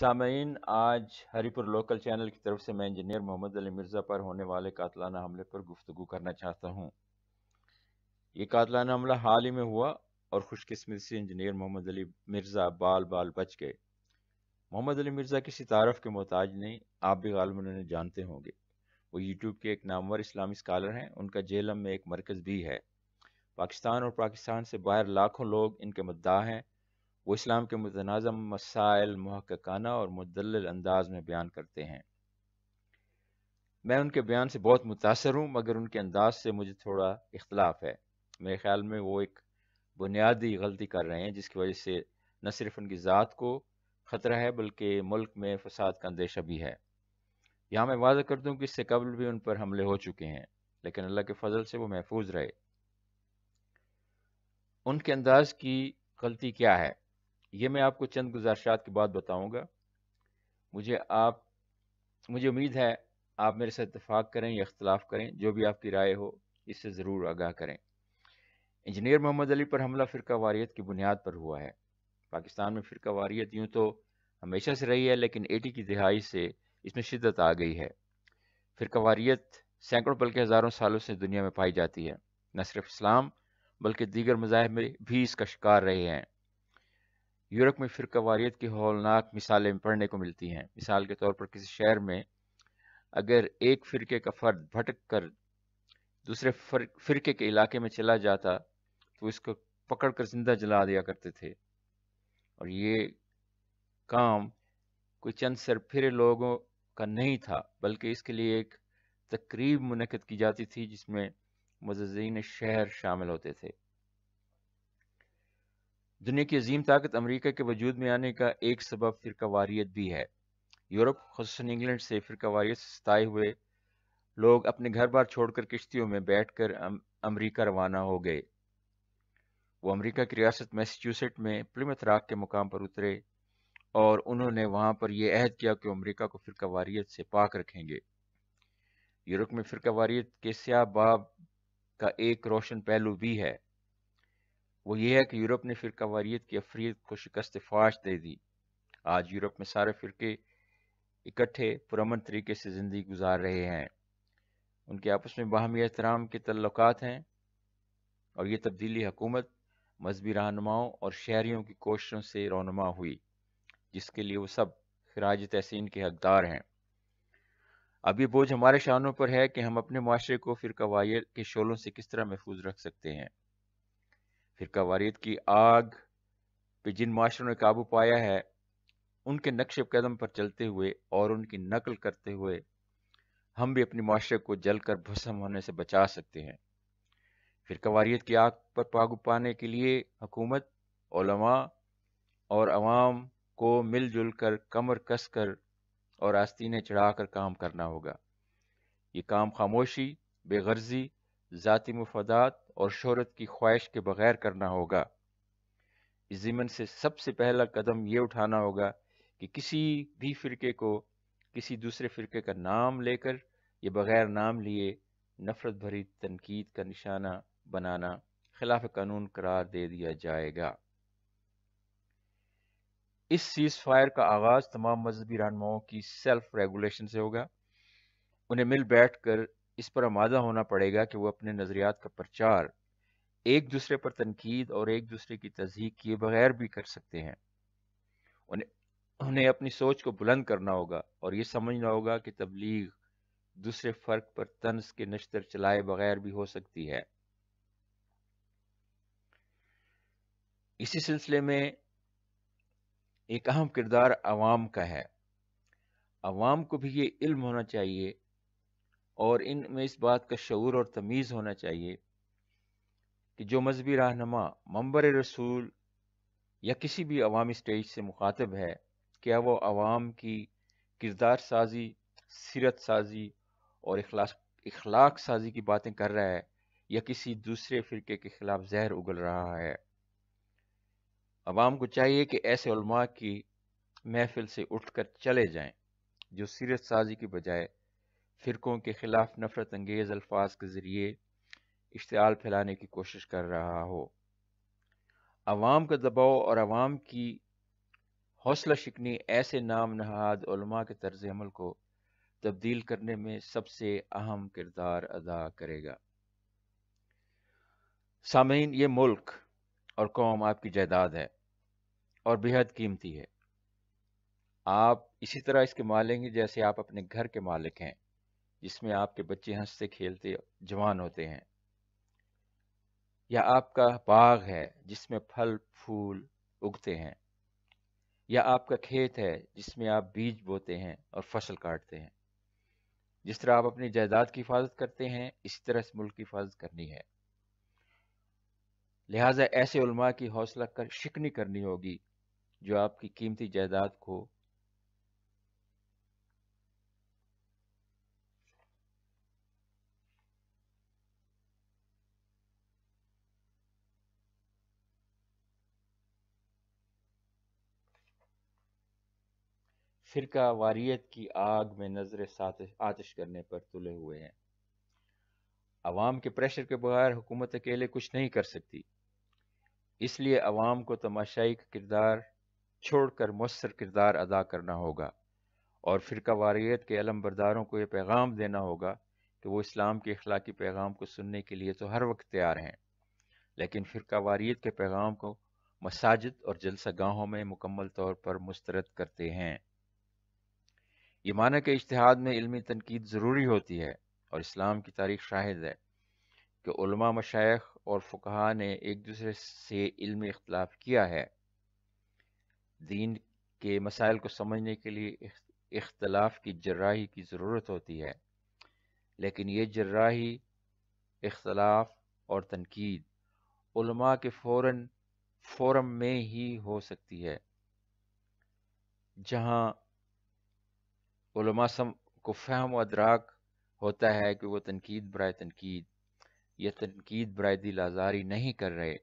सामीन आज Haripur local channel की तरफ से मैं इंजीनियर मोहम्मद अली मिर्ज़ा पर होने वाले कातलाना हमले पर गुफ्तु करना चाहता हूँ ये कातलाना हमला हाल ही में हुआ और खुशकस्मत से इंजीनियर मोहम्मद अली मिर्ज़ा बाल बाल बच गए मोहम्मद अली मिर्ज़ा किसी तारफ़ के मोहताज नहीं आप भी गालब उन्होंने जानते होंगे वो यूट्यूब के एक नामवर इस्लामी स्कॉलर हैं उनका जेलम में एक मरकज़ भी है पाकिस्तान और पाकिस्तान से बाहर लाखों लोग इनके मद्दा हैं वो इस्लाम के मतनाज़म मसाइल महकाना और मुदल अंदाज में बयान करते हैं मैं उनके बयान से बहुत मुतासर हूँ मगर उनके अंदाज से मुझे थोड़ा इख्तलाफ है मेरे ख्याल में वो एक बुनियादी गलती कर रहे हैं जिसकी वजह से न सिर्फ उनकी ज़ात को ख़तरा है बल्कि मुल्क में फसाद का अंदेशा भी है यहाँ मैं वादा कर दूँ कि इससे कबल भी उन पर हमले हो चुके हैं लेकिन अल्लाह के फजल से वो महफूज रहे उनके अंदाज की गलती क्या है ये मैं आपको चंद गुजारशात के बाद बताऊँगा मुझे आप मुझे उम्मीद है आप मेरे साथ इतफाक़ करें या इख्तलाफ करें जो भी आपकी राय हो इससे ज़रूर आगाह करें इंजीनियर मोहम्मद अली पर हमला फ़िरका वारियत की बुनियाद पर हुआ है पाकिस्तान में फ़िरका वारियत यूँ तो हमेशा से रही है लेकिन एटी की दिहाई से इसमें शिद्दत आ गई है फ़िरका वारियत सैकड़ों बल्कि हज़ारों सालों से दुनिया में पाई जाती है न सिर्फ इस्लाम बल्कि दीगर मज़ाहब में भी इसका शिकार रहे हैं यूरोप में फ़िरकावारीत की होलनाक मिसालें पढ़ने को मिलती हैं मिसाल के तौर पर किसी शहर में अगर एक फ़िरके का फ़र्द भटक कर दूसरे फ़िरके के इलाके में चला जाता तो इसको पकड़ कर ज़िंदा जला दिया करते थे और ये काम कोई चंद सर फिर लोगों का नहीं था बल्कि इसके लिए एक तकरीब मुनद की जाती थी जिसमें मुजजिन शहर शामिल होते थे दुनिया की अजीम ताकत अमरीका के वजूद में आने का एक सब फिर फ़िरकावारीत भी है यूरोप खसूस इंग्लैंड से फिर फ़िरकावारीत सताए हुए लोग अपने घर बार छोड़कर किश्तियों में बैठ कर अमरीका रवाना हो गए वो अमरीका की रियासत मैसेच्यूसेट में प्लिमथ राग के मुकाम पर उतरे और उन्होंने वहाँ पर यह अहद किया कि अमरीका को फ़िरकावारीत से पाक रखेंगे यूरोप में फिर फ़िरकावारीत के स्या बाब का एक रोशन पहलू भी है वो ये है कि यूरोप ने फिर वारीत की अफरीत को शिकस्त फाश दे दी आज यूरोप में सारे फिरके इकट्ठे पुरमन तरीके से ज़िंदगी गुजार रहे हैं उनके आपस में बाहमी एहतराम के तल्लक हैं और ये तब्दीली हकूमत मजहबी रहनुमाओं और शहरीों की कोशिशों से रौनमा हुई जिसके लिए वो सब खराज तहसीन के हकदार हैं अब ये बोझ हमारे शानों पर है कि हम अपने माशरे को फिर कवायद के शोलों से किस तरह महफूज रख सकते हैं फिर कवारीत की आग पे जिन माशरों ने काबू पाया है उनके नक्श कदम पर चलते हुए और उनकी नकल करते हुए हम भी अपने माशरे को जलकर भस्म होने से बचा सकते हैं फिर कवारीत की आग पर काबू पाने के लिए हुकूमत और आवाम को मिलजुल कर कमर कस कर और आस्तीने चढ़ाकर काम करना होगा ये काम खामोशी बेगर्जी ज़ाती मफादात और शोहरत की ख्वाहिश के बगैर करना होगा इस ज़िमन से सबसे पहला कदम ये उठाना होगा कि किसी भी फ़िरके को किसी दूसरे फ़िरके का नाम लेकर ये बग़ैर नाम लिए नफ़रत भरी तनकीद का निशाना बनाना खिलाफ कानून करार दे दिया जाएगा इस सीज़ फायर का आगाज़ तमाम मजहबी रहनुमाओं की सेल्फ रेगुलेशन से होगा उन्हें मिल बैठ कर इस पर आमादा होना पड़ेगा कि वह अपने नज़रियात का प्रचार एक दूसरे पर तनकीद और एक दूसरे की तजहीक किए बगैर भी कर सकते हैं उन्हें उन्हें अपनी सोच को बुलंद करना होगा और ये समझना होगा कि तबलीग दूसरे फ़र्क पर तंज के नश्तर चलाए बगैर भी हो सकती है इसी सिलसिले में एक अहम किरदार आवाम का है आवाम को भी ये इल्म होना चाहिए और इन में इस बात का शूर और तमीज़ होना चाहिए कि जो मजहबी रहनमा मंबर रसूल या किसी भी अवामी स्टेज से मुखातब है क्या वो आवाम की किरदार साजी सीरत साजी और अखलाक साजी की बातें कर रहा है या किसी दूसरे फ़िरके के ख़िलाफ़ जहर उगल रहा है आवाम को चाहिए कि ऐसे की महफिल से उठकर चले जाएं जो सीरत साजी की बजाय फ़िरक़ों के ख़िलाफ़ नफ़रत अंगेज़ अल्फाज के ज़रिए इश्तआल फैलाने की कोशिश कर रहा हो आवाम का दबाव और आवाम की हौसला शिकनी ऐसे नाम नहाद के तर्ज अमल को तब्दील करने में सबसे अहम किरदार अदा करेगा सामीन ये मुल्क और कौम आपकी जायदाद है और बेहद कीमती है आप इसी तरह इसके मालिक हैं जैसे आप अपने घर के मालिक हैं जिसमें आपके बच्चे हंसते खेलते जवान होते हैं या आपका बाग है जिसमें फल फूल उगते हैं या आपका खेत है जिसमें आप बीज बोते हैं और फसल काटते हैं जिस तरह आप अपनी जायदाद की हिफाजत करते हैं इस तरह इस मुल्क की हिफाजत करनी है लिहाजा ऐसे उलमा की हौसला कर शिकनी करनी होगी जो आपकी कीमती जायदाद को फ़िरका वारियत की आग में नज़र आतिश करने पर तुले हुए हैं अवाम के प्रेशर के बगैर हुकूमत अकेले कुछ नहीं कर सकती इसलिए अवाम को तमाशाई का किरदार छोड़कर मौसर किरदार अदा करना होगा और फ़िरका वारियत के अलम बरदारों को यह पैगाम देना होगा कि वो इस्लाम के अखलाकी पैगाम को सुनने के लिए तो हर वक्त तैयार हैं लेकिन फ़िरका वारियत के पैगाम को मसाजिद और जलसा गाहों में मुकम्मल तौर पर मुस्तरद करते हैं ये माना के इश्तहाद में इल्मी तनकीद ज़रूरी होती है और इस्लाम की तारीख शाहिद है कि उलमा मशाइख और फ़ुकहा ने एक दूसरे से इल्मी इख्तलाफ किया है दीन के मसाइल को समझने के लिए इख्तलाफ की जर्राही की ज़रूरत होती है लेकिन ये जर्राही इख्तलाफ और तनकीद उलमा के फ़ौर फोरम में ही हो सकती है जहाँ सम को फहम अदराक होता है कि वो तनकीद बरए तनकीद या तनकीद बरए दिल आज़ारी नहीं कर रहे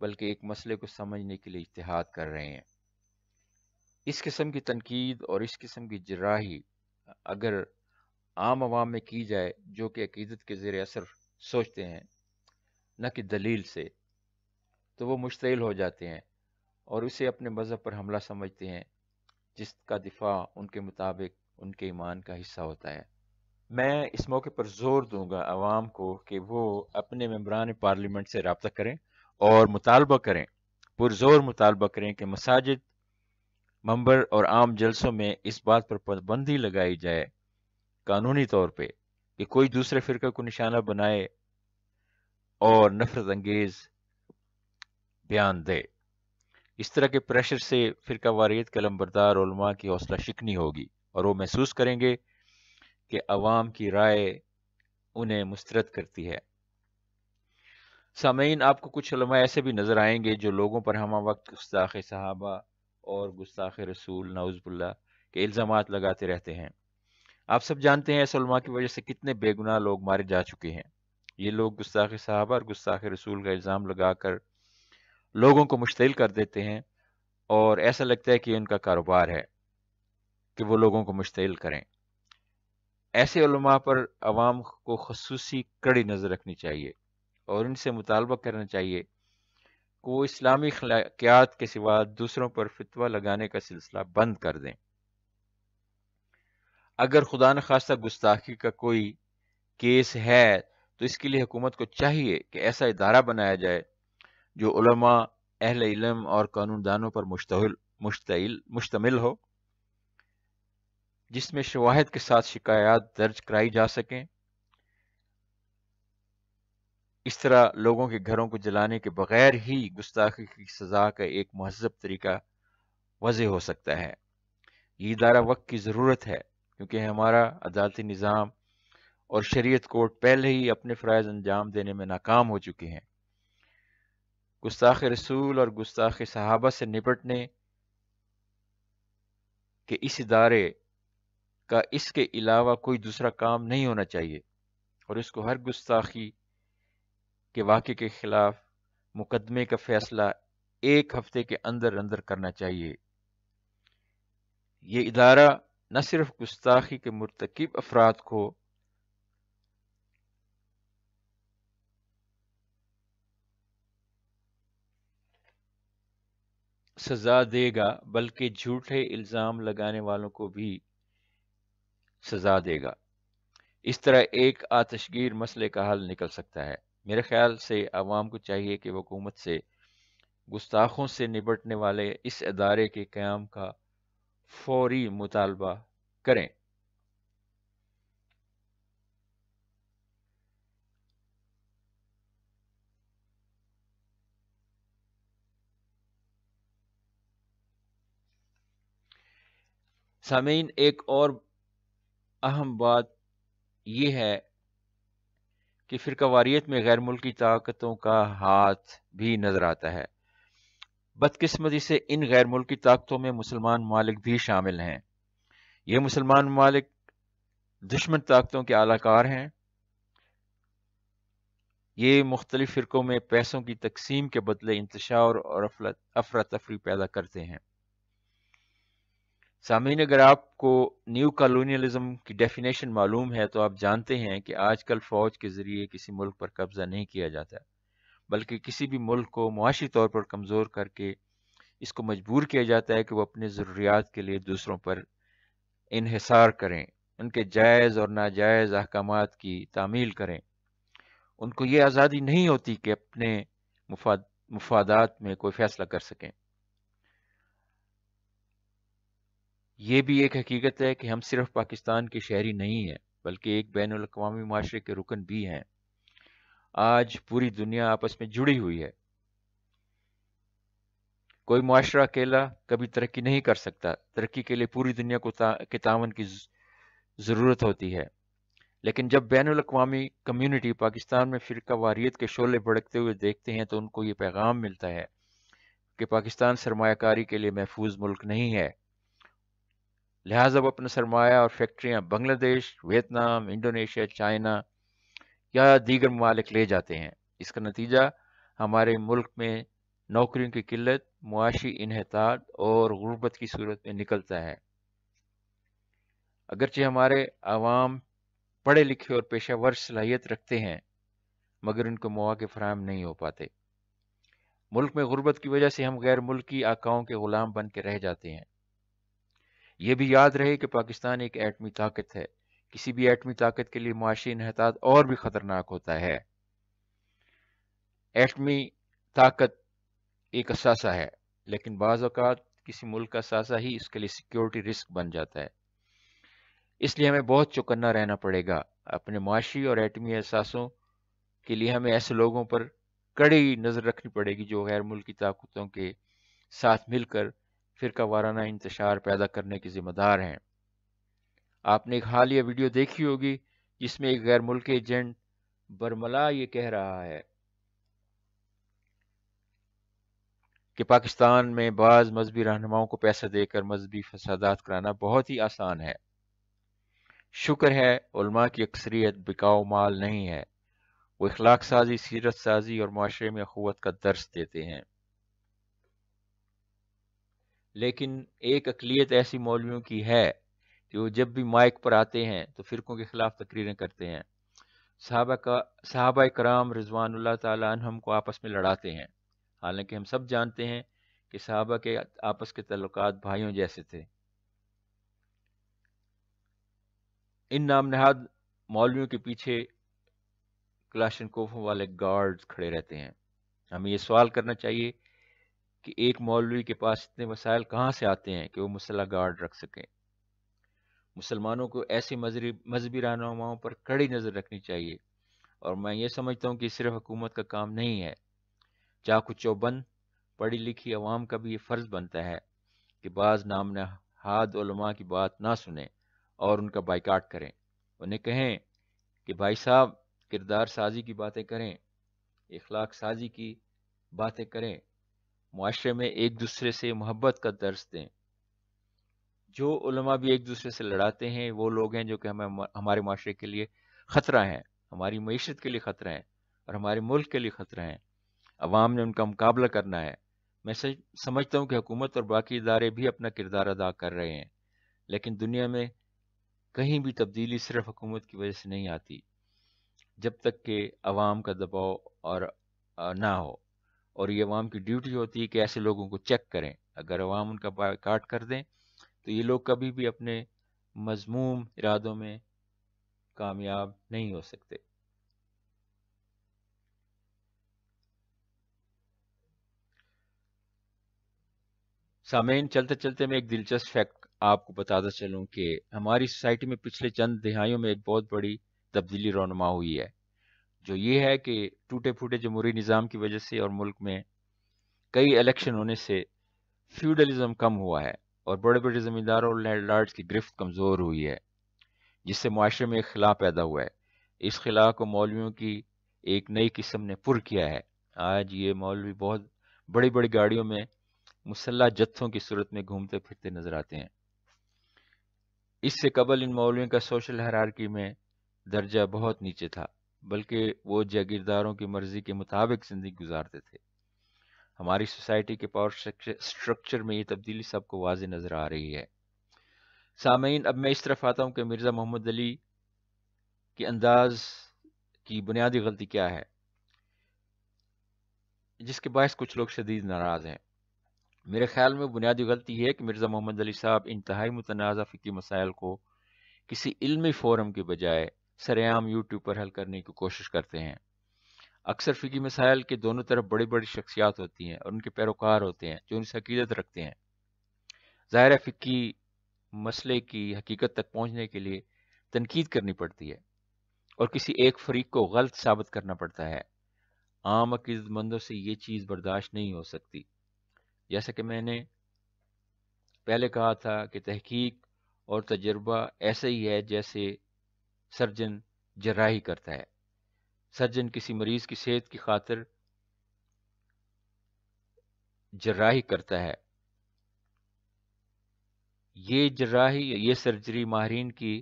बल्कि एक मसले को समझने के लिए इतिहाद कर रहे हैं इस किस्म की तनकीद और इस किस्म की जराही अगर आम आवाम में की जाए जो कि अकीदत के जेर असर सोचते हैं न कि दलील से तो वो मुश्तिल हो जाते हैं और उसे अपने मज़हब पर हमला समझते हैं जिसका दिफा उनके मुताबिक उनके ईमान का हिस्सा होता है मैं इस मौके पर जोर दूंगा आवाम को कि वो अपने मम्बरान पार्लियामेंट से रबता करें और मुतालबा करें पुरजोर मुतालबा करें कि मसाजिद मंबर और आम जलसों में इस बात पर पाबंदी लगाई जाए कानूनी तौर पर कि कोई दूसरे फ़िरका को निशाना बनाए और नफरत अंगेज बयान दे इस तरह के प्रेशर से फ़िरका वारियत कलम बरदार की हौसला शिकनी होगी और वो महसूस करेंगे कि अवाम की राय उन्हें मुस्तरद करती है सामीन आपको कुछ लम्हा ऐसे भी नज़र आएंगे जो लोगों पर हम वक्त गुस्ताख सहाबा और गुस्ताख रसूल नाउजबुल्ला के इल्ज़ाम लगाते रहते हैं आप सब जानते हैं सलमा की वजह से कितने बेगुनाह लोग मारे जा चुके हैं ये लोग गुस्ताख साहबा और गुस्ताख रसूल का इल्ज़ाम लगाकर लोगों को मुश्तिल कर देते हैं और ऐसा लगता है कि उनका कारोबार है कि वो लोगों को मुश्तिल करें ऐसे उलमा पर आवाम को खसूसी कड़ी नज़र रखनी चाहिए और इनसे मुतालबा करना चाहिए कि वो इस्लामी खिलात के सिवा दूसरों पर फितवा लगाने का सिलसिला बंद कर दें अगर खुदा न खासा गुस्ताखी का कोई केस है तो इसके लिए हुकूमत को चाहिए कि ऐसा इदारा बनाया जाए जो उलमा अहल इलम और कानूनदानों पर मुश्तिल मुश्तमिल हो जिसमें शवाहद के साथ शिकायत दर्ज कराई जा सकें इस तरह लोगों के घरों को जलाने के बगैर ही गुस्ताखी की सज़ा का एक महजब तरीका वजह हो सकता है ये इदारा वक्त की ज़रूरत है क्योंकि हमारा अदालती निज़ाम और शरीयत कोर्ट पहले ही अपने फ़रज़ अंजाम देने में नाकाम हो चुके हैं गुस्ताख रसूल और गुस्ताख सहाबा से निपटने के इस इदारे का इसके अलावा कोई दूसरा काम नहीं होना चाहिए और इसको हर गुस्ताखी के वाक़े के ख़िलाफ़ मुकदमे का फ़ैसला एक हफ्ते के अंदर अंदर करना चाहिए ये इदारा न सिर्फ गुस्ताखी के मरतकब अफराद को सजा देगा बल्कि झूठे इल्ज़ाम लगाने वालों को भी सजा देगा इस तरह एक आतशगीर मसले का हल निकल सकता है मेरे ख्याल से आवाम को चाहिए कि हुकूमत से गुस्ताखों से निपटने वाले इस अदारे के क्याम का फौरी मुतालबा करें सामीन एक और अहम बात यह है कि फिरकवारीत में गैर मुल्की ताकतों का हाथ भी नज़र आता है बदकस्मती से इन गैर मुल्की ताकतों में मुसलमान मालिक भी शामिल हैं ये मुसलमान मालिक दुश्मन ताकतों के आलाकार हैं ये मुख्तलिफ फ़िरकों में पैसों की तकसीम के बदले इंतशार और अफरा तफरी पैदा करते हैं सामीन अगर आपको न्यू कॉलोनियलिज्म की डेफिनेशन मालूम है तो आप जानते हैं कि आजकल फ़ौज के ज़रिए किसी मुल्क पर कब्ज़ा नहीं किया जाता बल्कि किसी भी मुल्क को मुआशी तौर पर कमज़ोर करके इसको मजबूर किया जाता है कि वह अपने ज़रूरियात के लिए दूसरों पर इहिसार करें उनके जायज़ और नाजायज़ अहकाम की तामील करें उनको ये आज़ादी नहीं होती कि अपने मुफाद मुफादात में कोई फ़ैसला कर सकें ये भी एक हकीकत है कि हम सिर्फ पाकिस्तान के शहरी नहीं हैं बल्कि एक बैन अवी माशरे के रुकन भी हैं आज पूरी दुनिया आपस में जुड़ी हुई है कोई माशरा अकेला कभी तरक्की नहीं कर सकता तरक्की के लिए पूरी दुनिया को के तावन की ज़रूरत होती है लेकिन जब बैन अवी कम्यूनिटी पाकिस्तान में फिर वारियत के शोले भड़कते हुए देखते हैं तो उनको ये पैगाम मिलता है कि पाकिस्तान सरमाकारी के लिए महफूज मुल्क नहीं है लिहाजा वो अपना सरमाया और फैक्ट्रियाँ बांग्लादेश वियतनाम इंडोनेशिया चाइना या दीगर ममालिक ले जाते हैं इसका नतीजा हमारे मुल्क में नौकरियों की किल्लत मुआशी इनहतात और गुर्बत की सूरत में निकलता है अगरचे हमारे आवाम पढ़े लिखे और पेशा सलाहियत रखते हैं मगर उनको मौक़े फराहम नहीं हो पाते मुल्क में गुर्बत की वजह से हम गैर मुल्की आकाओं के ग़ुलाम बन के रह जाते हैं ये भी याद रहे कि पाकिस्तान एक एटमी ताकत है किसी भी एटमी ताकत के लिए माशी इनहतात और भी खतरनाक होता है एटमी ताकत एक असासा है लेकिन बाज़ अवत किसी मुल्क का सासा ही इसके लिए सिक्योरिटी रिस्क बन जाता है इसलिए हमें बहुत चौकन्ना रहना पड़ेगा अपने माशी और एटमी एहसासों के लिए हमें ऐसे लोगों पर कड़ी नज़र रखनी पड़ेगी जो गैर मुल्की ताकतों के साथ मिलकर फ़िरका वाराना इंतशार पैदा करने के ज़िम्मेदार हैं आपने एक हाल वीडियो देखी होगी जिसमें एक गैर मुल्क एजेंट बरमला ये कह रहा है कि पाकिस्तान में बाज़ मजहबी रहनुमाओं को पैसा देकर मजहबी फसादात कराना बहुत ही आसान है शुक्र है उलमा की अक्सरियत बिकाऊ माल नहीं है वो इखलाक साजी सीरत साजी और माशरे में अखवत का दर्श देते हैं लेकिन एक अकलीत ऐसी मौलवियों की है कि वो जब भी माइक पर आते हैं तो फ़िरकों के ख़िलाफ़ तकरीरें करते हैं साहबा का साहबा कराम रिजवान तम को आपस में लड़ाते हैं हालांकि हम सब जानते हैं कि साहबा के आपस के तल्लक भाइयों जैसे थे इन नाम नहाद मौलवियों के पीछे क्लाशनकोफों वाले गार्ड्स खड़े रहते हैं हमें ये सवाल करना चाहिए कि एक मौलवी के पास इतने मसाइल कहाँ से आते हैं कि वो मुसल्ला गार्ड रख सकें मुसलमानों को ऐसे मजहबी रहनुमाओं पर कड़ी नज़र रखनी चाहिए और मैं ये समझता हूँ कि सिर्फ हुकूमत का काम नहीं है चाकू चौबंद पढ़ी लिखी आवाम का भी ये फ़र्ज़ बनता है कि बाज़ नाम ने हाद की बात ना सुने और उनका बाइकाट करें उन्हें कहें कि भाई साहब किरदार साजी की बातें करें इखलाक साजी की बातें करें माशरे में एक दूसरे से मोहब्बत का दर्ज दें जो उलमा भी एक दूसरे से लड़ाते हैं वो लोग हैं जो कि हमें हमारे माशरे के लिए ख़तरा है हमारी मीशत के लिए ख़तरा हैं और हमारे मुल्क के लिए ख़तरा हैं अवाम ने उनका मुकाबला करना है मैं समझता हूँ कि हुकूमत और बाकी इदारे भी अपना किरदार अदा कर रहे हैं लेकिन दुनिया में कहीं भी तब्दीली सिर्फ हुकूमत की वजह से नहीं आती जब तक कि अवाम का दबाव और ना हो और ये अवाम की ड्यूटी होती है कि ऐसे लोगों को चेक करें अगर अवाम उनका बायकाट कर दें तो ये लोग कभी भी अपने मजमूम इरादों में कामयाब नहीं हो सकते सामेन चलते चलते मैं एक दिलचस्प फैक्ट आपको बताता चलूं कि हमारी सोसाइटी में पिछले चंद दहाइयों में एक बहुत बड़ी तब्दीली रोनमा हुई है जो ये है कि टूटे फूटे जमहूरी निज़ाम की वजह से और मुल्क में कई इलेक्शन होने से फ्यूडलिज्म कम हुआ है और बड़े बड़े ज़मींदारों और लार्ड की गिरफ्त कमज़ोर हुई है जिससे माशरे में एक खिला पैदा हुआ है इस खिला को मौलवियों की एक नई किस्म ने पुर किया है आज ये मौलवी बहुत बड़ी बड़ी गाड़ियों में मुसल्ला जत्थों की सूरत में घूमते फिरते नजर आते हैं इससे कबल इन मौलवियों का सोशल हरारकी में दर्जा बहुत नीचे था बल्कि वो जागीरदारों की मर्जी के मुताबिक ज़िंदगी गुजारते थे हमारी सोसाइटी के पावर स्ट्रक्चर में ये तब्दीली सबको वाज नज़र आ रही है सामीन अब मैं इस तरफ आता हूँ कि मिर्ज़ा मोहम्मद अली के अंदाज की बुनियादी गलती क्या है जिसके बायस कुछ लोग शदीद नाराज़ हैं मेरे ख्याल में बुनियादी गलती है कि मिर्ज़ा मोहम्मद अली साहब इंतहाई मुतनाज़ फ़िकी मसाइल को किसी इल्मी फोरम के बजाय सरेआम यूट्यूब पर हल करने की कोशिश करते हैं अक्सर फ़िकी मसाइल के दोनों तरफ बड़ी बड़ी शख्सियात होती हैं और उनके पैरोकार होते हैं जो उनसे अकीदत रखते हैं ज़ाहिर फ़िकी मसले की हकीकत तक पहुँचने के लिए तनकीद करनी पड़ती है और किसी एक फरीक को गलत साबित करना पड़ता है आम अकीदतमंदों से ये चीज़ बर्दाश्त नहीं हो सकती जैसा कि मैंने पहले कहा था कि तहकीक और तजर्बा ऐसे ही है जैसे सर्जन जराही करता है सर्जन किसी मरीज की सेहत की खातिर जर्राही करता है ये जर्राही ये सर्जरी माहरीन की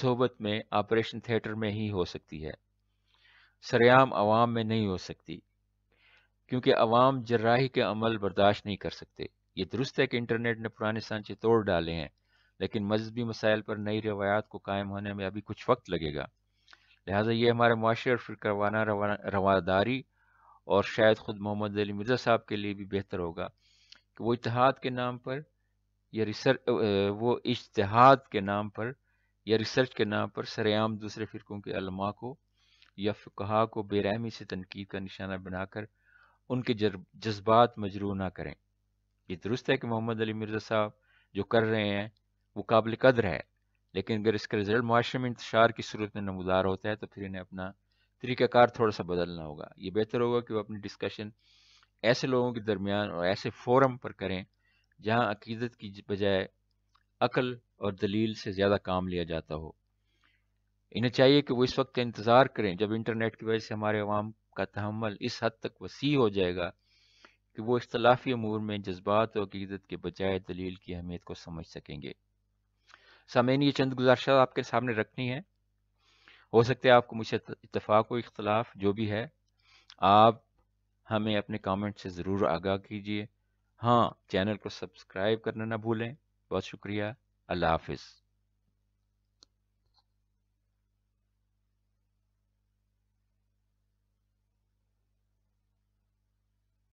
सोबत में ऑपरेशन थिएटर में ही हो सकती है सरेआम आवाम में नहीं हो सकती क्योंकि आवाम जराही के अमल बर्दाश्त नहीं कर सकते ये दुरुस्त है कि इंटरनेट ने पुराने सांचे तोड़ डाले हैं लेकिन मजहबी मसाइल पर नई रवायात को कायम होने में अभी कुछ वक्त लगेगा लिहाजा ये हमारे माशरे और फिर करवाना रवादारी और शायद ख़ुद मोहम्मद अली मिर्ज़ा साहब के लिए भी बेहतर होगा कि वो इतिहाद के नाम पर या रिसर्च वो इश्तिहाद के नाम पर या रिसर्च के नाम पर सरेआम दूसरे फ़िरकों के अलमा को या फ़ुकहा को बेरहमी से तनकीद का निशाना बनाकर उनके जज्बात मजरू ना करें ये दुरुस्त है कि मोहम्मद अली मिर्ज़ा साहब जो कर रहे हैं वो काबिल कदर है लेकिन अगर इसका रिजल्ट माशरे में इंतशार की सूरत में नमदार होता है तो फिर इन्हें अपना तरीक़ाकार थोड़ा सा बदलना होगा ये बेहतर होगा कि वह अपनी डिस्कशन ऐसे लोगों के दरमियान और ऐसे फोरम पर करें जहाँ अकीदत की बजाय अकल और दलील से ज़्यादा काम लिया जाता हो इन्हें चाहिए कि वो इस वक्त का इंतज़ार करें जब इंटरनेट की वजह से हमारे अवाम का तहमल इस हद तक वसी हो जाएगा कि वो इख्तलाफी अमूर में जज्बात और अकीदत के बजाय दलील की अहमियत को समझ सकेंगे सामने ये चंद गुजारिशात आपके सामने रखनी है हो सकता है आपको मुझसे इतफाक़ व इख्तलाफ जो भी है आप हमें अपने कमेंट से ज़रूर आगाह कीजिए हाँ चैनल को सब्सक्राइब करना ना भूलें बहुत शुक्रिया अल्लाह हाफिज़